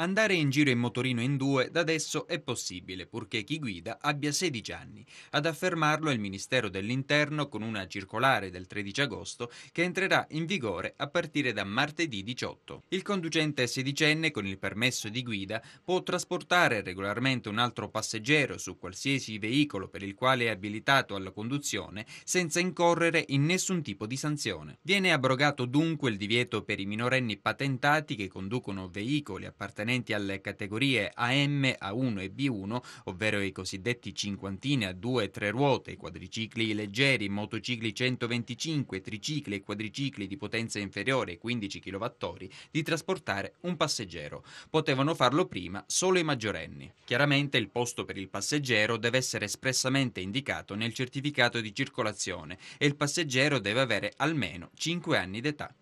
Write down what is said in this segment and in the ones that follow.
Andare in giro in motorino in due da adesso è possibile, purché chi guida abbia 16 anni. Ad affermarlo è il Ministero dell'Interno con una circolare del 13 agosto che entrerà in vigore a partire da martedì 18. Il conducente sedicenne con il permesso di guida può trasportare regolarmente un altro passeggero su qualsiasi veicolo per il quale è abilitato alla conduzione senza incorrere in nessun tipo di sanzione. Viene abrogato dunque il divieto per i minorenni patentati che conducono veicoli appartenenti appartenenti alle categorie AM, A1 e B1, ovvero i cosiddetti cinquantini a due e tre ruote, i quadricicli leggeri, i motocicli 125, tricicli e quadricicli di potenza inferiore ai 15 kW, di trasportare un passeggero. Potevano farlo prima solo i maggiorenni. Chiaramente il posto per il passeggero deve essere espressamente indicato nel certificato di circolazione e il passeggero deve avere almeno 5 anni d'età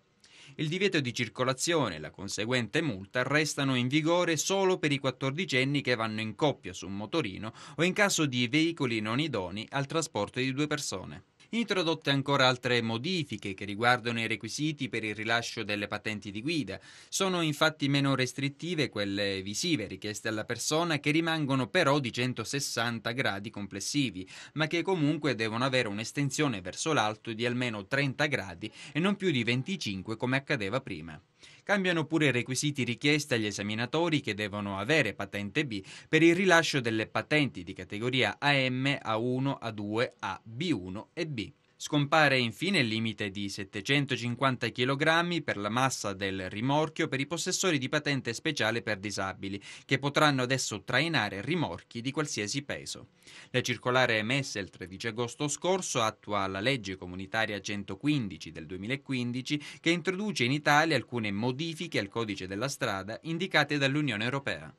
il divieto di circolazione e la conseguente multa restano in vigore solo per i quattordicenni che vanno in coppia su un motorino o in caso di veicoli non idoni al trasporto di due persone introdotte ancora altre modifiche che riguardano i requisiti per il rilascio delle patenti di guida. Sono infatti meno restrittive quelle visive richieste alla persona che rimangono però di 160 gradi complessivi, ma che comunque devono avere un'estensione verso l'alto di almeno 30 gradi e non più di 25 come accadeva prima. Cambiano pure i requisiti richiesti agli esaminatori che devono avere patente B per il rilascio delle patenti di categoria AM, A1, A2, A, B1 e B. 2 Scompare infine il limite di 750 kg per la massa del rimorchio per i possessori di patente speciale per disabili, che potranno adesso trainare rimorchi di qualsiasi peso. La circolare emessa il 13 agosto scorso attua la legge comunitaria 115 del 2015 che introduce in Italia alcune modifiche al codice della strada indicate dall'Unione Europea.